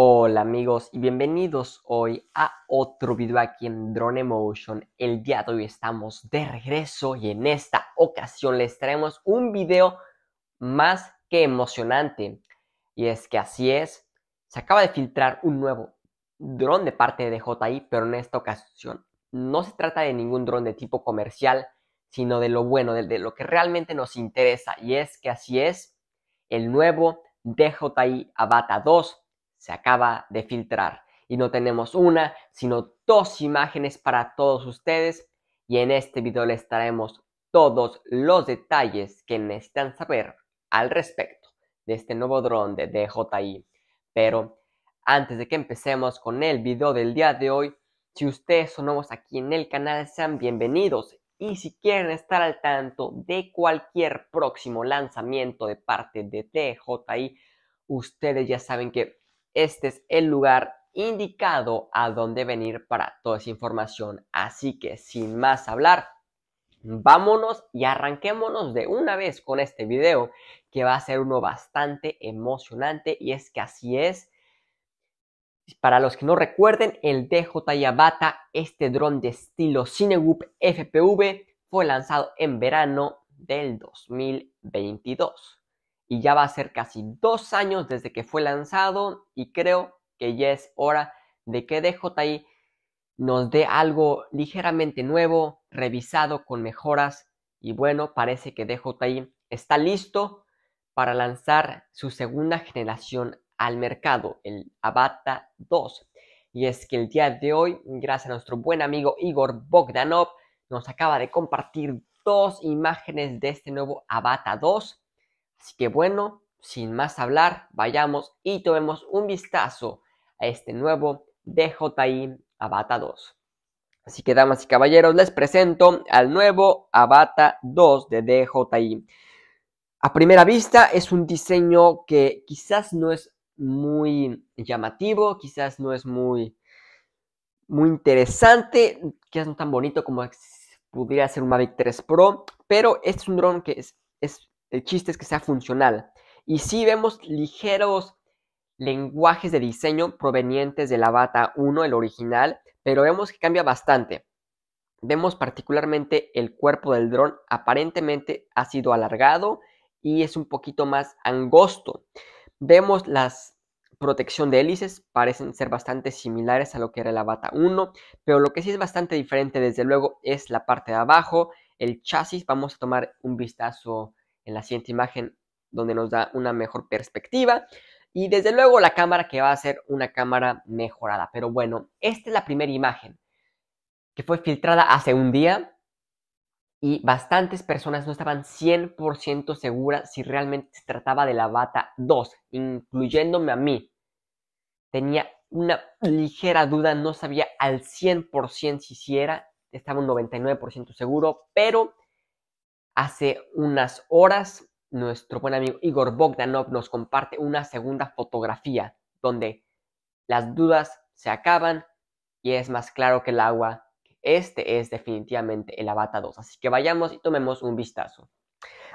Hola amigos y bienvenidos hoy a otro video aquí en Drone Emotion. El día de hoy estamos de regreso y en esta ocasión les traemos un video más que emocionante. Y es que así es, se acaba de filtrar un nuevo dron de parte de DJI, pero en esta ocasión no se trata de ningún dron de tipo comercial, sino de lo bueno, de, de lo que realmente nos interesa. Y es que así es, el nuevo DJI Avata 2 se acaba de filtrar. Y no tenemos una, sino dos imágenes para todos ustedes. Y en este video les traemos todos los detalles que necesitan saber al respecto de este nuevo dron de DJI. Pero antes de que empecemos con el video del día de hoy, si ustedes son nuevos aquí en el canal, sean bienvenidos. Y si quieren estar al tanto de cualquier próximo lanzamiento de parte de DJI, ustedes ya saben que este es el lugar indicado a dónde venir para toda esa información. Así que sin más hablar, vámonos y arranquémonos de una vez con este video que va a ser uno bastante emocionante y es que así es. Para los que no recuerden, el DJI Avata, este dron de estilo CineWoop FPV, fue lanzado en verano del 2022 y ya va a ser casi dos años desde que fue lanzado y creo que ya es hora de que DJI nos dé algo ligeramente nuevo, revisado con mejoras y bueno, parece que DJI está listo para lanzar su segunda generación al mercado, el Avata 2. Y es que el día de hoy, gracias a nuestro buen amigo Igor Bogdanov, nos acaba de compartir dos imágenes de este nuevo Avata 2 Así que bueno, sin más hablar, vayamos y tomemos un vistazo a este nuevo DJI Avata 2. Así que damas y caballeros, les presento al nuevo Avata 2 de DJI. A primera vista es un diseño que quizás no es muy llamativo, quizás no es muy, muy interesante, quizás no tan bonito como pudiera ser un Mavic 3 Pro, pero este es un dron que es, es el chiste es que sea funcional. Y sí vemos ligeros lenguajes de diseño provenientes de la bata 1, el original, pero vemos que cambia bastante. Vemos particularmente el cuerpo del dron aparentemente ha sido alargado y es un poquito más angosto. Vemos las protección de hélices parecen ser bastante similares a lo que era la bata 1, pero lo que sí es bastante diferente desde luego es la parte de abajo, el chasis, vamos a tomar un vistazo en la siguiente imagen donde nos da una mejor perspectiva. Y desde luego la cámara que va a ser una cámara mejorada. Pero bueno, esta es la primera imagen que fue filtrada hace un día y bastantes personas no estaban 100% seguras si realmente se trataba de la bata 2, incluyéndome a mí. Tenía una ligera duda, no sabía al 100% si hiciera era, estaba un 99% seguro, pero Hace unas horas, nuestro buen amigo Igor Bogdanov nos comparte una segunda fotografía donde las dudas se acaban y es más claro que el agua. Este es definitivamente el Avata 2, así que vayamos y tomemos un vistazo.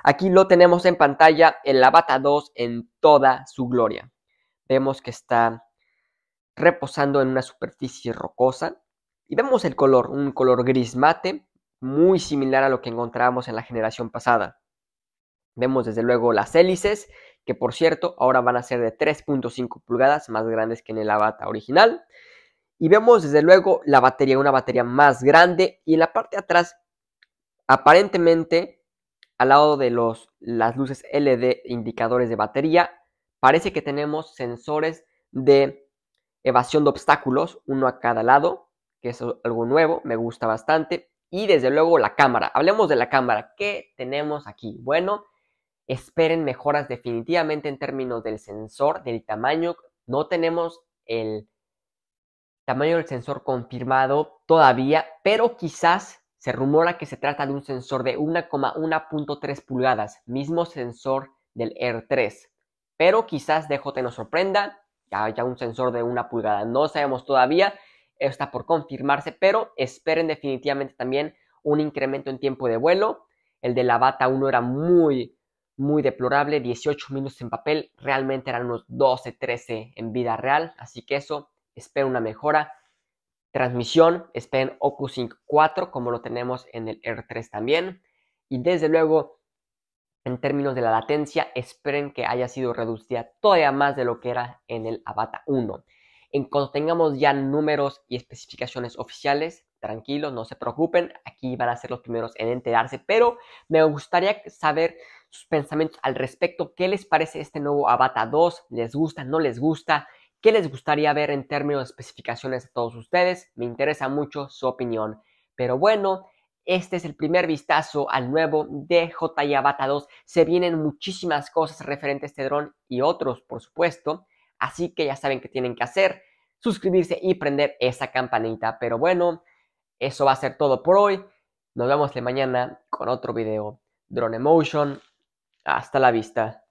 Aquí lo tenemos en pantalla, el Avata 2 en toda su gloria. Vemos que está reposando en una superficie rocosa y vemos el color, un color gris mate muy similar a lo que encontrábamos en la generación pasada. Vemos desde luego las hélices, que por cierto ahora van a ser de 3.5 pulgadas más grandes que en el Avata original. Y vemos desde luego la batería, una batería más grande. Y en la parte de atrás, aparentemente, al lado de los, las luces LED indicadores de batería, parece que tenemos sensores de evasión de obstáculos, uno a cada lado, que es algo nuevo, me gusta bastante y desde luego la cámara. Hablemos de la cámara. ¿Qué tenemos aquí? Bueno, esperen mejoras definitivamente en términos del sensor, del tamaño. No tenemos el tamaño del sensor confirmado todavía, pero quizás se rumora que se trata de un sensor de 1,1.3 pulgadas, mismo sensor del r 3. Pero quizás que nos sorprenda, ya, un sensor de 1 pulgada, no sabemos todavía, está por confirmarse, pero esperen definitivamente también un incremento en tiempo de vuelo. El de la 1 era muy, muy deplorable, 18 minutos en papel, realmente eran unos 12, 13 en vida real, así que eso, espero una mejora. Transmisión, esperen OcuSync 4 como lo tenemos en el R3 también. Y desde luego, en términos de la latencia, esperen que haya sido reducida todavía más de lo que era en el Avata 1. En cuanto tengamos ya números y especificaciones oficiales, tranquilos, no se preocupen, aquí van a ser los primeros en enterarse, pero me gustaría saber sus pensamientos al respecto, qué les parece este nuevo Avata 2, les gusta, no les gusta, qué les gustaría ver en términos de especificaciones a todos ustedes, me interesa mucho su opinión. Pero bueno, este es el primer vistazo al nuevo DJI Avata 2. Se vienen muchísimas cosas referentes a este dron y otros, por supuesto. Así que ya saben que tienen que hacer, suscribirse y prender esa campanita. Pero bueno, eso va a ser todo por hoy. Nos vemos de mañana con otro video. Drone Motion. Hasta la vista.